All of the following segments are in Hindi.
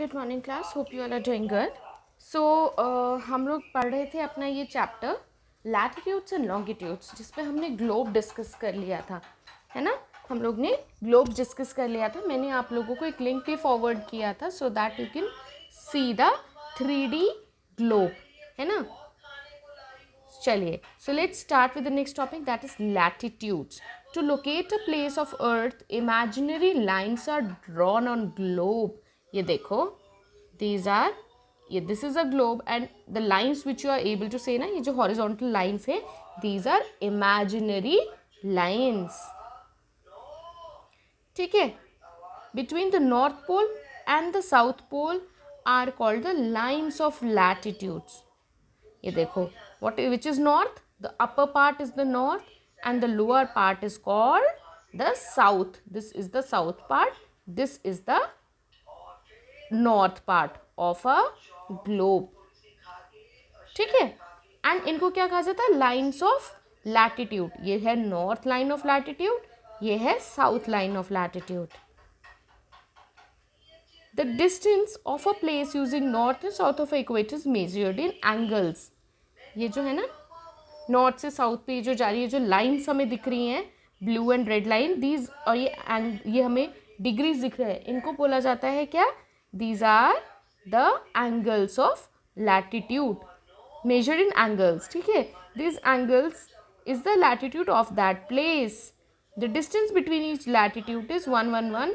Good morning class hope you all are doing good so हम लोग पढ़ रहे थे अपना ये चैप्टर लैटिट्यूड्स एंड लॉन्गिट्यूड्स जिसपे हमने ग्लोब डिस्कस कर लिया था है ना हम लोग ने ग्लोब डिस्कस कर लिया था मैंने आप लोगों को एक लिंक भी फॉरवर्ड किया था so that you can see the three D globe है ना चलिए so let's start with the next topic that is latitudes to locate a place of earth imaginary lines are drawn on globe ये देखो दीज आर ये this is a globe and the lines which you are able to see ना ये जो हॉरिजोंटल लाइन्स है दीज आर इमेजिनरी लाइन्स ठीक है between the north pole and the south pole are called the lines of latitudes ये देखो what which is north the upper part is the north and the lower part is called the south this is the south part this is the north part of a globe ठीक है एंड इनको क्या कहा जाता है लाइन्स ऑफ लैटिट्यूड ये है नॉर्थ लाइन ऑफ लैटिट्यूड ये है south line of latitude the distance of a place using north and south of equator is measured in angles ये जो है ना नॉर्थ से साउथ पे जो जा रही है जो लाइन्स हमें दिख रही हैं blue and red line these और ये एंग ये हमें डिग्रीज दिख रहे हैं इनको बोला जाता है क्या These are the angles of latitude. Measured in angles. ठीक है These angles is the latitude of that place. The distance between each latitude is one one one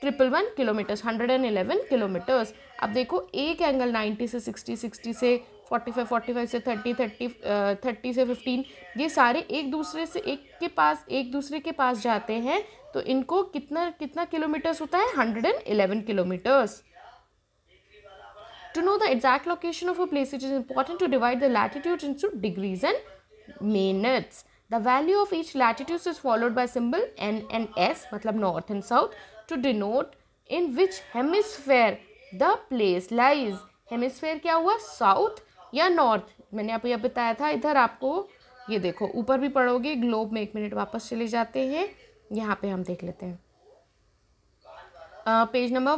triple one kilometers hundred and eleven kilometers अब देखो एक एंगल नाइन्टी से सिक्सटी सिक्सटी से फोर्टी फाइव फोर्टी फाइव से थर्टी थर्टी थर्टी से फिफ्टीन ये सारे एक दूसरे से एक के पास एक दूसरे के पास जाते हैं तो इनको कितना कितना किलोमीटर्स होता है hundred and eleven kilometers To know the exact location of a place, it is important to divide the latitudes into degrees and minutes. The value of each latitude is followed by symbol N and S, matlab north and south, to denote in which hemisphere the place lies. Hemisphere क्या हुआ साउथ या नॉर्थ मैंने आपको यह बताया था इधर आपको ये देखो ऊपर भी पढ़ोगे ग्लोब में एक मिनट वापस चले जाते हैं यहाँ पे हम देख लेते हैं पेज नंबर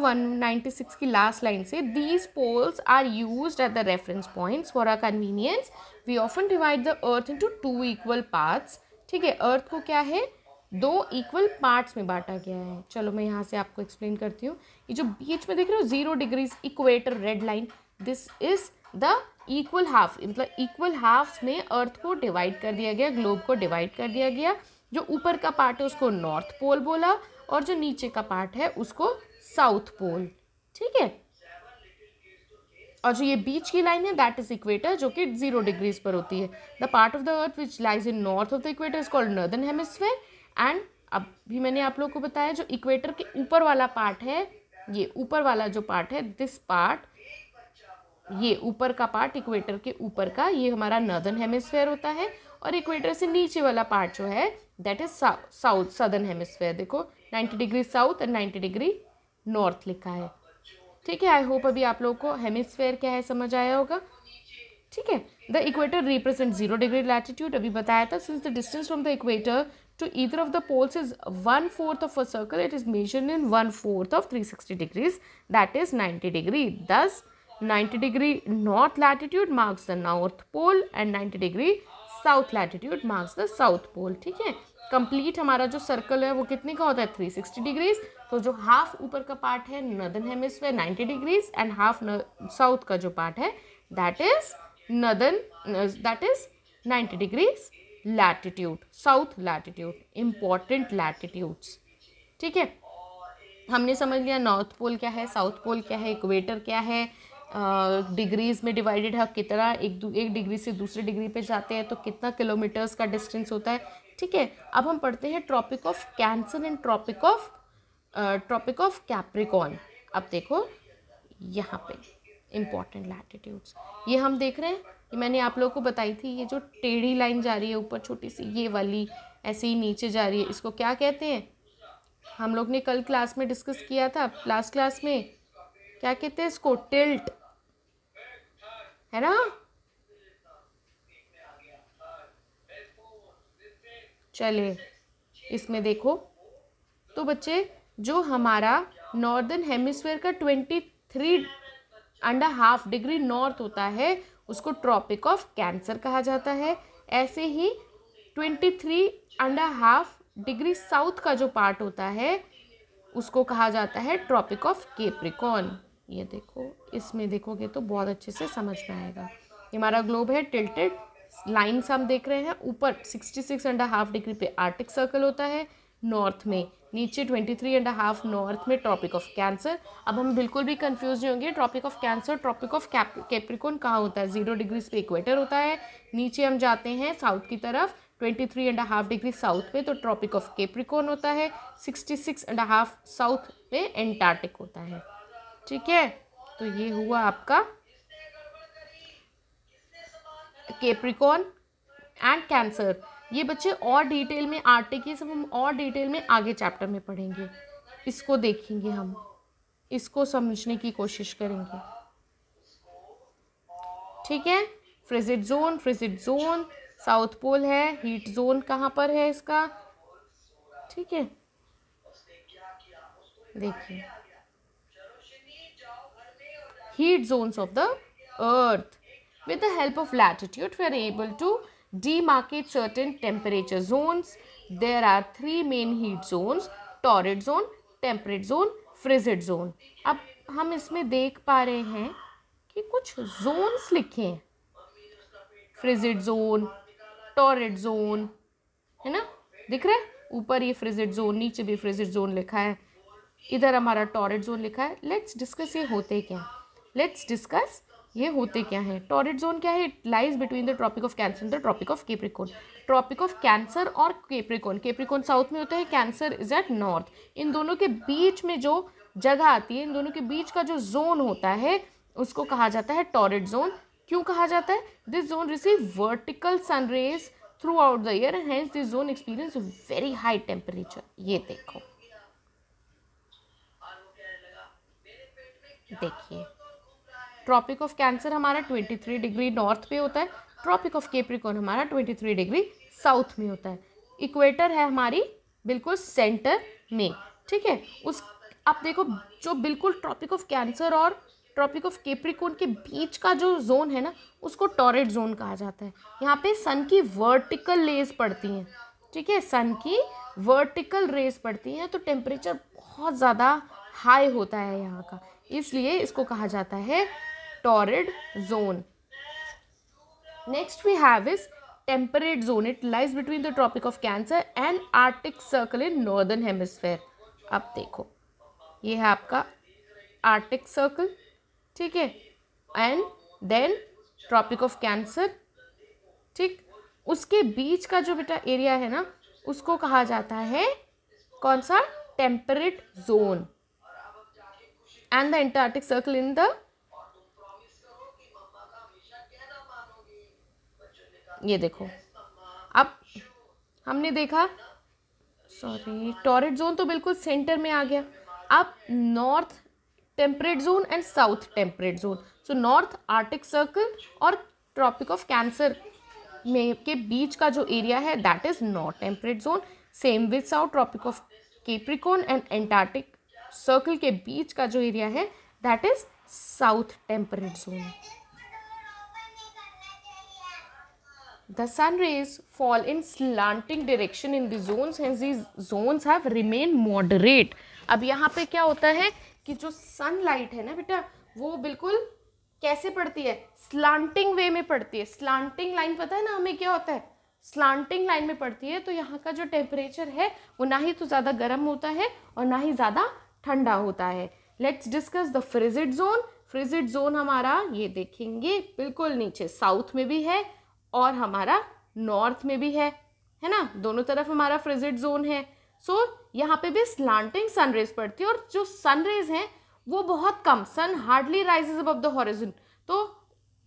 196 की लास्ट लाइन से these poles are use at the reference points for our convenience we often divide the earth into two equal parts ठीक है अर्थ को क्या है दो इक्वल पार्ट्स में बांटा गया है चलो मैं यहाँ से आपको एक्सप्लेन करती हूँ ये जो बीच में देख रहे हो zero degrees equator red line this is the equal half मतलब इक्वल हाफ में अर्थ को डिवाइड कर दिया गया ग्लोब को डिवाइड कर दिया गया जो ऊपर का पार्ट है उसको नॉर्थ पोल बोला और जो नीचे का पार्ट है उसको साउथ पोल ठीक है और जो ये बीच की लाइन है दैट इज इक्वेटर जो कि जीरो डिग्रीज पर होती है the part of the earth which lies in north of the equator is called northern hemisphere and अब भी मैंने आप लोगों को बताया जो इक्वेटर के ऊपर वाला पार्ट है ये ऊपर वाला जो पार्ट है दिस पार्ट ये ऊपर का पार्ट इक्वेटर के ऊपर का ये हमारा नर्दर्न हेमिस्फेयर होता है और इक्वेटर से नीचे वाला पार्ट जो है that is south southern hemisphere देखो 90 degree south and 90 degree north लिखा है ठीक है आई होप अभी आप लोगों को हेमिसफेयर क्या है समझ आया होगा ठीक है the equator represent zero degree latitude अभी बताया था since the distance from the equator to either of the poles is one fourth of a circle it is measure in one fourth of three sixty degrees that is ninety degree thus ninety degree north latitude marks the north pole and ninety degree south latitude marks the south pole ठीक है कंप्लीट हमारा जो सर्कल है वो कितने का होता है 360 डिग्रीज तो जो हाफ ऊपर का पार्ट है northern hemisphere 90 degrees and half south का जो पार्ट है that is northern that is 90 degrees latitude south latitude important latitudes ठीक है हमने समझ लिया नॉर्थ पोल क्या है साउथ पोल क्या है इक्वेटर क्या है डिग्रीज़ में डिवाइडेड है कितना एक एक डिग्री से दूसरे डिग्री पे जाते हैं तो कितना किलोमीटर्स का डिस्टेंस होता है ठीक है अब हम पढ़ते हैं tropic of cancer and tropic of tropic of capricorn अब देखो यहाँ पे इम्पॉर्टेंट लैटिट्यूड्स ये हम देख रहे हैं ये मैंने आप लोगों को बताई थी ये जो टेढ़ी लाइन जा रही है ऊपर छोटी सी ये वाली ऐसे ही नीचे जा रही है इसको क्या कहते हैं हम लोग ने कल क्लास में डिस्कस किया था लास्ट क्लास में क्या कहते हैं इसको टिल्ट है ना चले इसमें देखो तो बच्चे जो हमारा नॉर्दर्न हेमिस्फेयर का twenty three and a half degree north होता है उसको ट्रॉपिक ऑफ कैंसर कहा जाता है ऐसे ही twenty three and a half degree south का जो पार्ट होता है उसको कहा जाता है ट्रॉपिक ऑफ केप्रिकॉन ये देखो इसमें देखोगे तो बहुत अच्छे से समझ में आएगा ये हमारा ग्लोब है टिल्टेड लाइन्स हम देख रहे हैं ऊपर sixty six and half degree पे आर्टिक सर्कल होता है नॉर्थ में नीचे twenty three and half north में ट्रॉपिक ऑफ कैंसर अब हम बिल्कुल भी कंफ्यूज नहीं होंगे tropic of cancer tropic of capricorn कहाँ होता है जीरो डिग्रीज पे इक्वेटर होता है नीचे हम जाते हैं साउथ की तरफ twenty three and half degree south पे तो ट्रॉपिक ऑफ केप्रिकोन होता है sixty six and half south पे एंटार्टिक होता है ठीक है तो ये हुआ आपका केप्रिकॉन एंड कैंसर ये बच्चे और डिटेल में आटे की सब हम और डिटेल में आगे चैप्टर में पढ़ेंगे इसको देखेंगे हम इसको समझने की कोशिश करेंगे ठीक है frigid zone frigid zone south pole है हीट जोन कहाँ पर है इसका ठीक है देखिए heat zones of the earth. With the help of latitude, we are able to demarcate certain temperature zones. There are three main heat zones, torrid zone, temperate zone, frigid zone ab hum isme dekh pa rahe hain ki kuch zones likhe hain frigid zone torrid zone hai na dikh raha hai upar ye frigid zone niche bhi frigid zone likha hai इधर हमारा टॉरेट जोन लिखा है लेट्स डिस्कस ये होते क्या लेट्स डिस्कस ये होते क्या हैं टॉरिड जोन क्या है it lies between the tropic of cancer and the tropic of Capricorn tropic of Cancer और केप्रिकोन केप्रिकोन साउथ में होता है कैंसर इज एट नॉर्थ इन दोनों के बीच में जो जगह आती है इन दोनों के बीच का जो जोन होता है उसको कहा जाता है टॉरिड जोन क्यों कहा जाता है this zone receive vertical sun rays throughout the year hence this zone experience very high temperature ये देखो देखिए ट्रॉपिक ऑफ कैंसर हमारा ट्वेंटी थ्री डिग्री नॉर्थ पे होता है ट्रॉपिक ऑफ केप्रिकॉन हमारा ट्वेंटी थ्री डिग्री साउथ में होता है इक्वेटर है हमारी बिल्कुल सेंटर में ठीक है उस आप देखो जो बिल्कुल ट्रॉपिक ऑफ कैंसर और ट्रॉपिक ऑफ केप्रिकोन के बीच का जो जोन है ना उसको टॉरेट जोन कहा जाता है यहाँ पे सन की वर्टिकल लेस पड़ती हैं ठीक है सन की वर्टिकल रेस पड़ती हैं तो टेम्परेचर बहुत ज़्यादा हाई होता है यहाँ का इसलिए इसको कहा जाता है torrid zone next we have is temperate zone it lies between the tropic of cancer and Arctic circle in northern hemisphere अब देखो ये है आपका आर्टिक सर्कल ठीक है and then tropic of Cancer ठीक उसके बीच का जो बेटा एरिया है ना उसको कहा जाता है कौन सा temperate zone and the Antarctic circle in the ये देखो अब हमने देखा सॉरी टॉरेट जोन तो बिल्कुल सेंटर में आ गया अब north temperate zone and south temperate zone so north Arctic circle और ट्रॉपिक ऑफ कैंसर में के बीच का जो एरिया है that is north temperate zone same with south tropic of Capricorn and Antarctic circle के बीच का जो एरिया है that is south temperate zone the sun rays fall in slanting direction in the zones hence these zones have remain moderate अब यहाँ पे क्या होता है कि जो सनलाइट है ना बेटा वो बिल्कुल कैसे पड़ती है स्लांटिंग वे में पड़ती है स्लांटिंग लाइन पता है ना हमें क्या होता है स्लांटिंग लाइन में पड़ती है तो यहाँ का जो टेम्परेचर है वो ना ही तो ज़्यादा गर्म होता है और ना ही ज़्यादा ठंडा होता है let's discuss the frigid zone frigid zone हमारा ये देखेंगे बिल्कुल नीचे साउथ में भी है और हमारा नॉर्थ में भी है है ना दोनों तरफ हमारा फ्रिजिड जोन है सो so, यहाँ पे भी स्लांटिंग सनरेज पड़ती है और जो सनरेज हैं वो बहुत कम sun hardly rises above the horizon तो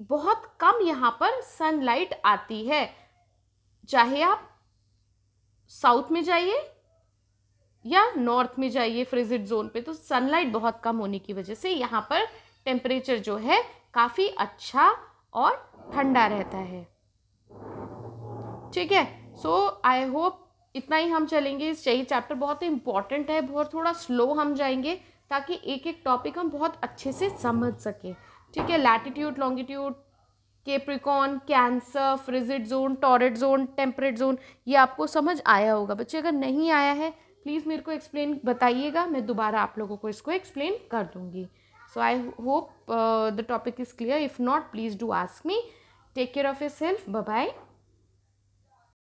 बहुत कम यहाँ पर सनलाइट आती है चाहे आप साउथ में जाइए या नॉर्थ में जाइए फ्रिजिड जोन पे तो सनलाइट बहुत कम होने की वजह से यहाँ पर टेम्परेचर जो है काफ़ी अच्छा और ठंडा रहता है ठीक है सो आई होप इतना ही हम चलेंगे इस चाहिए चैप्टर बहुत इंपॉर्टेंट है बहुत थोड़ा स्लो हम जाएंगे ताकि एक एक टॉपिक हम बहुत अच्छे से समझ सकें ठीक है latitude longitude Capricorn Cancer frigid zone torrid zone temperate zone ये आपको समझ आया होगा बच्चे अगर नहीं आया है प्लीज़ मेरे को एक्सप्लेन बताइएगा मैं दोबारा आप लोगों को इसको एक्सप्लेन कर दूँगी so I hope the topic is clear if not please do ask me take care of yourself bye